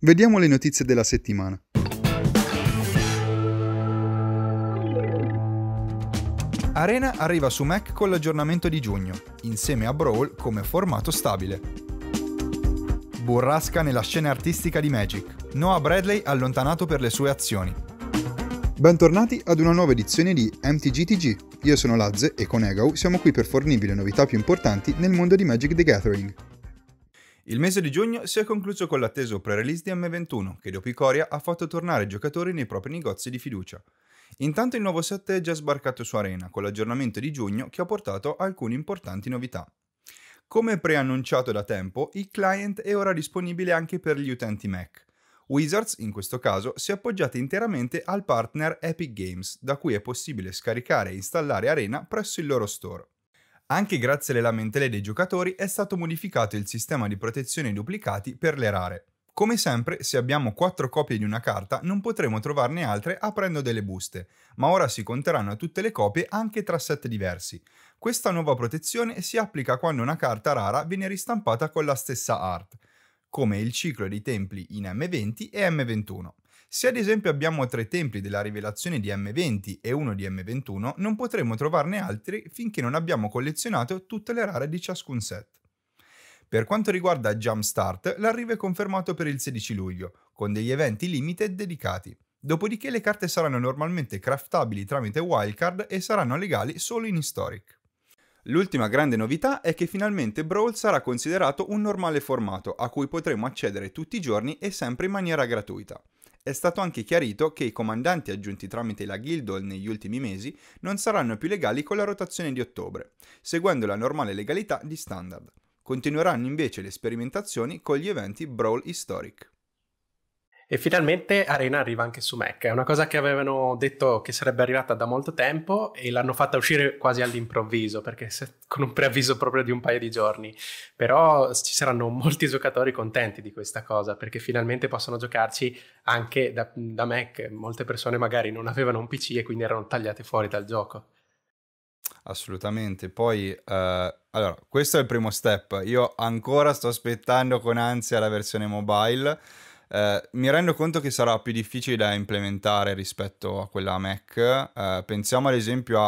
Vediamo le notizie della settimana. Arena arriva su Mac con l'aggiornamento di giugno, insieme a Brawl come formato stabile. Burrasca nella scena artistica di Magic. Noah Bradley allontanato per le sue azioni. Bentornati ad una nuova edizione di MTGTG. Io sono Lazze e con Egau siamo qui per fornirvi le novità più importanti nel mondo di Magic the Gathering. Il mese di giugno si è concluso con l'atteso pre-release di M21, che dopo i Coria ha fatto tornare i giocatori nei propri negozi di fiducia. Intanto il nuovo set è già sbarcato su Arena, con l'aggiornamento di giugno che ha portato alcune importanti novità. Come preannunciato da tempo, il client è ora disponibile anche per gli utenti Mac. Wizards, in questo caso, si è appoggiata interamente al partner Epic Games, da cui è possibile scaricare e installare Arena presso il loro store. Anche grazie alle lamentele dei giocatori è stato modificato il sistema di protezione duplicati per le rare. Come sempre, se abbiamo 4 copie di una carta non potremo trovarne altre aprendo delle buste, ma ora si conteranno tutte le copie anche tra set diversi. Questa nuova protezione si applica quando una carta rara viene ristampata con la stessa art, come il ciclo dei templi in M20 e M21. Se ad esempio abbiamo tre templi della rivelazione di M20 e uno di M21, non potremo trovarne altri finché non abbiamo collezionato tutte le rare di ciascun set. Per quanto riguarda Jumpstart, l'arrivo è confermato per il 16 luglio, con degli eventi limited dedicati. Dopodiché le carte saranno normalmente craftabili tramite wildcard e saranno legali solo in Historic. L'ultima grande novità è che finalmente Brawl sarà considerato un normale formato a cui potremo accedere tutti i giorni e sempre in maniera gratuita. È stato anche chiarito che i comandanti aggiunti tramite la Guildhall negli ultimi mesi non saranno più legali con la rotazione di ottobre, seguendo la normale legalità di standard. Continueranno invece le sperimentazioni con gli eventi Brawl Historic. E finalmente Arena arriva anche su Mac. È una cosa che avevano detto che sarebbe arrivata da molto tempo e l'hanno fatta uscire quasi all'improvviso, perché se, con un preavviso proprio di un paio di giorni. Però ci saranno molti giocatori contenti di questa cosa, perché finalmente possono giocarci anche da, da Mac. Molte persone magari non avevano un PC e quindi erano tagliate fuori dal gioco. Assolutamente. Poi, uh, allora, questo è il primo step. Io ancora sto aspettando con ansia la versione mobile eh, mi rendo conto che sarà più difficile da implementare rispetto a quella Mac. Eh, pensiamo ad esempio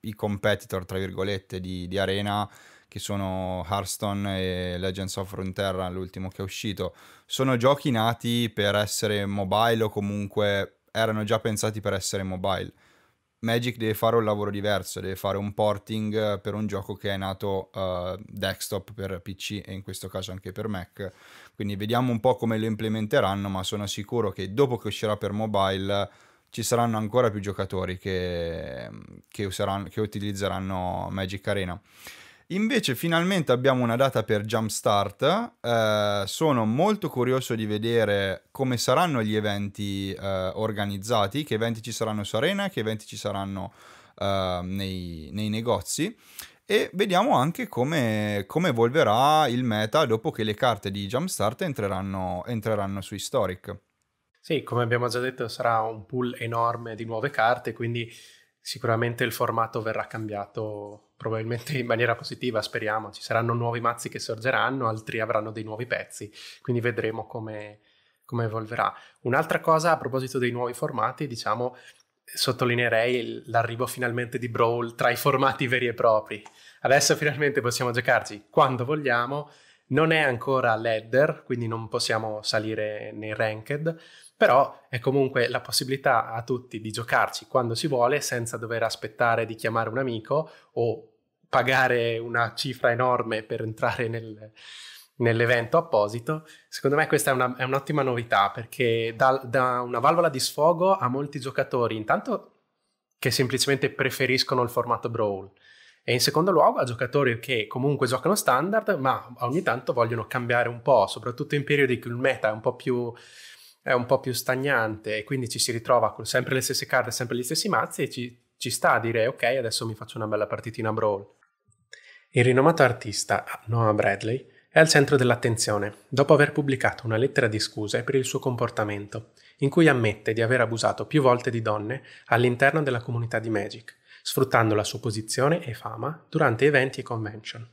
ai competitor, tra virgolette, di, di Arena che sono Hearthstone e Legends of Frontera, l'ultimo che è uscito. Sono giochi nati per essere mobile o comunque erano già pensati per essere mobile. Magic deve fare un lavoro diverso, deve fare un porting eh, per un gioco che è nato uh, desktop per PC e in questo caso anche per Mac. Quindi vediamo un po' come lo implementeranno, ma sono sicuro che dopo che uscirà per mobile ci saranno ancora più giocatori che, che, useranno, che utilizzeranno Magic Arena. Invece finalmente abbiamo una data per Jumpstart, eh, sono molto curioso di vedere come saranno gli eventi eh, organizzati, che eventi ci saranno su Arena, che eventi ci saranno eh, nei, nei, negozi e vediamo anche come, come, evolverà il meta dopo che le carte di Jumpstart entreranno, entreranno su Historic. Sì, come abbiamo già detto sarà un pool enorme di nuove carte, quindi sicuramente il formato verrà cambiato probabilmente in maniera positiva, speriamo, ci saranno nuovi mazzi che sorgeranno, altri avranno dei nuovi pezzi, quindi vedremo come, come evolverà. Un'altra cosa a proposito dei nuovi formati, diciamo, sottolineerei l'arrivo finalmente di Brawl tra i formati veri e propri. Adesso finalmente possiamo giocarci quando vogliamo, non è ancora ladder, quindi non possiamo salire nei ranked, però è comunque la possibilità a tutti di giocarci quando si vuole senza dover aspettare di chiamare un amico o pagare una cifra enorme per entrare nel, nell'evento apposito. Secondo me questa è, una, è un'ottima novità perché dà, dà una valvola di sfogo a molti giocatori, intanto che semplicemente preferiscono il formato brawl e in secondo luogo a giocatori che comunque giocano standard ma ogni tanto vogliono cambiare un po', soprattutto in periodi in il meta è un po' più è un po' più stagnante e quindi ci si ritrova con sempre le stesse carte, sempre gli stessi mazzi e ci, ci sta a dire ok adesso mi faccio una bella partitina brawl. Il rinomato artista Noah Bradley è al centro dell'attenzione dopo aver pubblicato una lettera di scuse per il suo comportamento, in cui ammette di aver abusato più volte di donne all'interno della comunità di Magic, sfruttando la sua posizione e fama durante eventi e convention.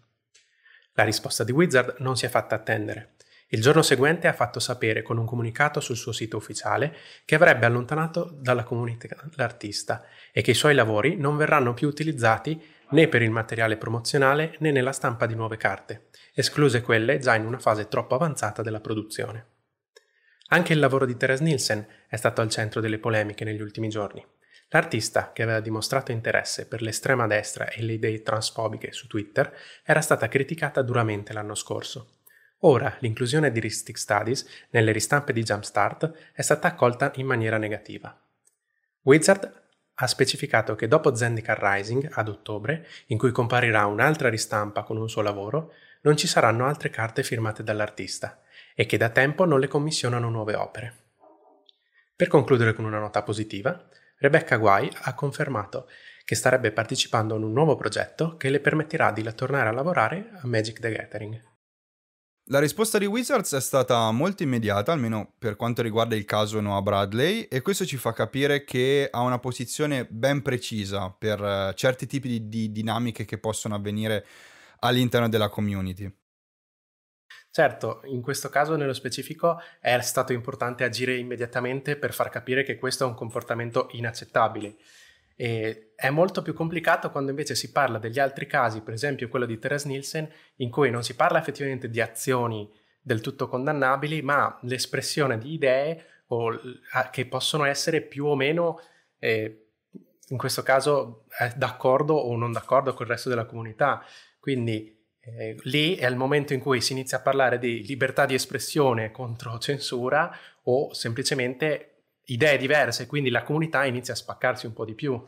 La risposta di Wizard non si è fatta attendere, il giorno seguente ha fatto sapere con un comunicato sul suo sito ufficiale che avrebbe allontanato dalla comunità l'artista e che i suoi lavori non verranno più utilizzati né per il materiale promozionale né nella stampa di nuove carte, escluse quelle già in una fase troppo avanzata della produzione. Anche il lavoro di Therese Nielsen è stato al centro delle polemiche negli ultimi giorni. L'artista, che aveva dimostrato interesse per l'estrema destra e le idee transfobiche su Twitter, era stata criticata duramente l'anno scorso. Ora, l'inclusione di Ristic Studies nelle ristampe di Jumpstart è stata accolta in maniera negativa. Wizard ha specificato che dopo Zendikar Rising, ad ottobre, in cui comparirà un'altra ristampa con un suo lavoro, non ci saranno altre carte firmate dall'artista e che da tempo non le commissionano nuove opere. Per concludere con una nota positiva, Rebecca Guai ha confermato che starebbe partecipando a un nuovo progetto che le permetterà di tornare a lavorare a Magic the Gathering. La risposta di Wizards è stata molto immediata, almeno per quanto riguarda il caso Noah Bradley, e questo ci fa capire che ha una posizione ben precisa per uh, certi tipi di, di dinamiche che possono avvenire all'interno della community. Certo, in questo caso nello specifico è stato importante agire immediatamente per far capire che questo è un comportamento inaccettabile e è molto più complicato quando invece si parla degli altri casi, per esempio quello di Teres Nielsen, in cui non si parla effettivamente di azioni del tutto condannabili, ma l'espressione di idee o, a, che possono essere più o meno, eh, in questo caso, eh, d'accordo o non d'accordo con il resto della comunità. Quindi eh, lì è il momento in cui si inizia a parlare di libertà di espressione contro censura o semplicemente idee diverse, quindi la comunità inizia a spaccarsi un po' di più.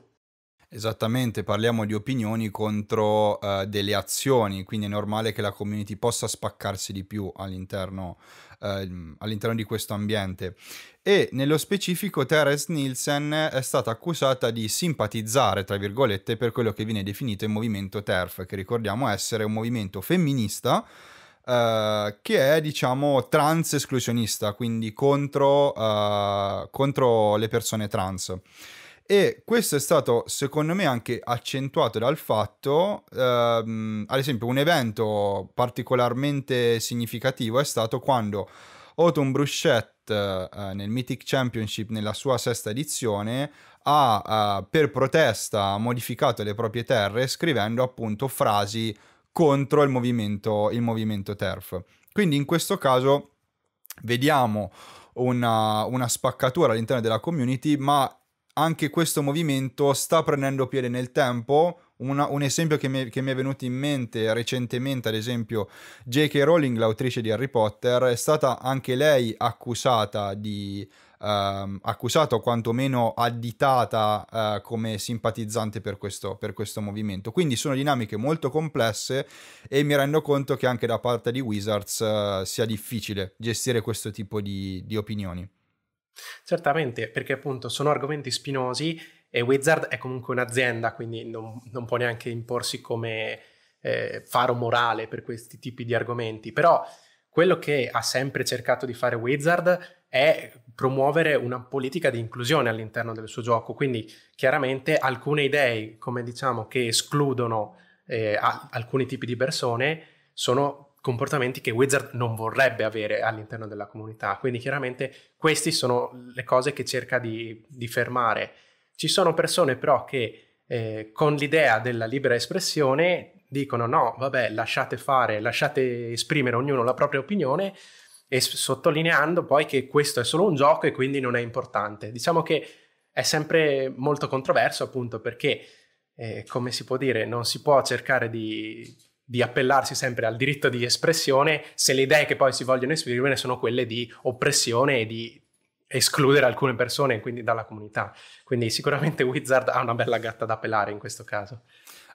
Esattamente, parliamo di opinioni contro uh, delle azioni, quindi è normale che la community possa spaccarsi di più all'interno, uh, all'interno di questo ambiente. E nello specifico Teres Nielsen è stata accusata di simpatizzare, tra virgolette, per quello che viene definito il movimento TERF, che ricordiamo essere un movimento femminista Uh, che è diciamo trans esclusionista, quindi contro, uh, contro, le persone trans. E questo è stato secondo me anche accentuato dal fatto, uh, ad esempio un evento particolarmente significativo è stato quando Autumn Bruchette eh, nel Mythic Championship nella sua sesta edizione ha per protesta modificato le proprie terre scrivendo appunto frasi contro il movimento, il movimento TERF. Quindi in questo caso vediamo una, una spaccatura all'interno della community, ma anche questo movimento sta prendendo piede nel tempo, una, un esempio che mi, che mi, è venuto in mente recentemente, ad esempio, J.K. Rowling, l'autrice di Harry Potter, è stata anche lei accusata di ehm, accusata o quantomeno additata eh, come simpatizzante per questo, per questo movimento. Quindi sono dinamiche molto complesse e mi rendo conto che anche da parte di Wizards eh, sia difficile gestire questo tipo di, di opinioni. Certamente, perché appunto sono argomenti spinosi e Wizard è comunque un'azienda, quindi non, non può neanche imporsi come eh, faro morale per questi tipi di argomenti. Però quello che ha sempre cercato di fare Wizard è promuovere una politica di inclusione all'interno del suo gioco. Quindi chiaramente alcune idee, come diciamo, che escludono eh, alcuni tipi di persone, sono comportamenti che Wizard non vorrebbe avere all'interno della comunità. Quindi chiaramente queste sono le cose che cerca di, di fermare. Ci sono persone però che eh, con l'idea della libera espressione dicono no, vabbè, lasciate fare, lasciate esprimere ognuno la propria opinione, e sottolineando poi che questo è solo un gioco e quindi non è importante. Diciamo che è sempre molto controverso appunto perché, eh, come si può dire, non si può cercare di, di, appellarsi sempre al diritto di espressione se le idee che poi si vogliono esprimere sono quelle di oppressione e di escludere alcune persone quindi dalla comunità. Quindi sicuramente Wizard ha una bella gatta da pelare in questo caso.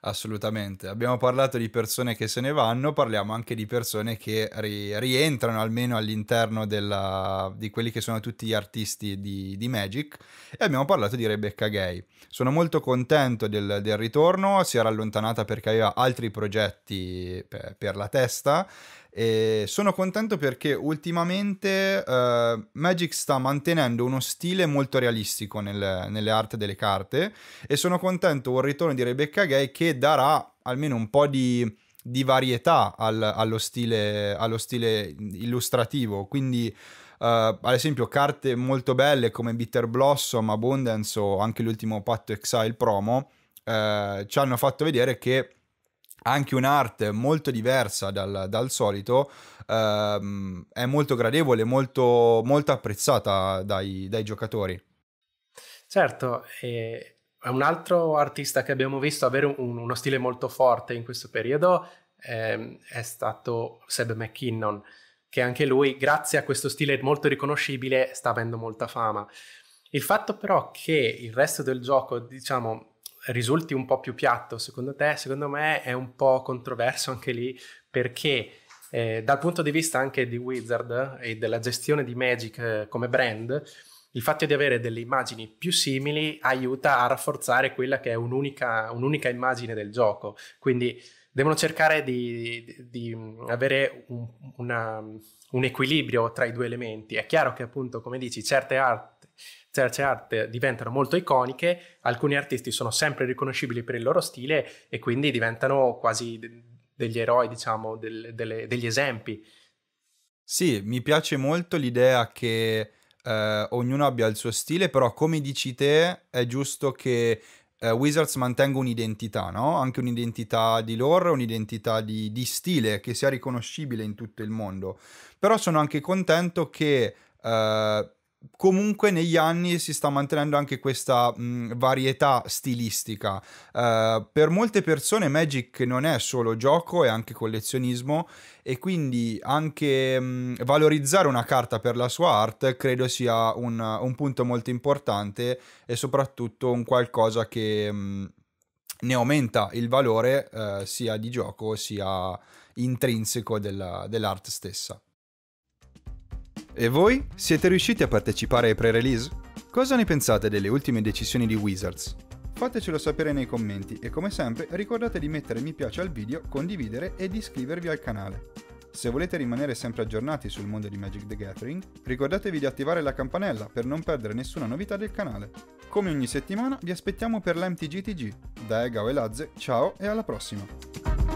Assolutamente, abbiamo parlato di persone che se ne vanno, parliamo anche di persone che ri rientrano almeno all'interno di quelli che sono tutti gli artisti di, di, Magic e abbiamo parlato di Rebecca Gay. Sono molto contento del, del ritorno, si era allontanata perché aveva altri progetti per, eh, per la testa e sono contento perché ultimamente uh, Magic sta mantenendo uno stile molto realistico nel, nelle arti delle carte e sono contento un ritorno di Rebecca Gay che darà almeno un po' di, di varietà al, allo, stile, allo, stile, illustrativo. Quindi uh, ad esempio carte molto belle come Bitter Blossom, Abundance o anche l'ultimo Patto Exile promo uh, ci hanno fatto vedere che anche un'arte molto diversa dal, dal solito, ehm, è molto gradevole, molto, molto apprezzata dai, dai giocatori. Certo, eh, un altro artista che abbiamo visto avere un, uno stile molto forte in questo periodo ehm, è stato Seb McKinnon, che anche lui, grazie a questo stile molto riconoscibile, sta avendo molta fama. Il fatto però che il resto del gioco, diciamo, risulti un po' più piatto secondo te, secondo me è un po' controverso anche lì perché eh, dal punto di vista anche di Wizard e della gestione di Magic eh, come brand, il fatto di avere delle immagini più simili aiuta a rafforzare quella che è un'unica, un'unica immagine del gioco. Quindi devono cercare di, di, di avere un, una, un, equilibrio tra i due elementi. È chiaro che appunto, come dici, certe art, certe art diventano molto iconiche, alcuni artisti sono sempre riconoscibili per il loro stile e quindi diventano quasi degli eroi, diciamo, del, delle, degli esempi. Sì, mi piace molto l'idea che eh, ognuno abbia il suo stile, però come dici te è giusto che eh, Wizards mantengono un'identità, no? Anche un'identità di lore, un'identità di, di, stile che sia riconoscibile in tutto il mondo. Però sono anche contento che eh, comunque negli anni si sta mantenendo anche questa mh, varietà stilistica. Uh, per molte persone Magic non è solo gioco, è anche collezionismo e quindi anche mh, valorizzare una carta per la sua art credo sia un, un punto molto importante e soprattutto un qualcosa che... Mh, ne aumenta il valore eh, sia di gioco sia intrinseco della, dell'arte stessa. E voi? Siete riusciti a partecipare ai pre-release? Cosa ne pensate delle ultime decisioni di Wizards? Fatecelo sapere nei commenti e come sempre ricordate di mettere mi piace al video, condividere e di iscrivervi al canale. Se volete rimanere sempre aggiornati sul mondo di Magic the Gathering, ricordatevi di attivare la campanella per non perdere nessuna novità del canale. Come ogni settimana vi aspettiamo per l'MTGTG. Da Egao e Lazze, ciao e alla prossima!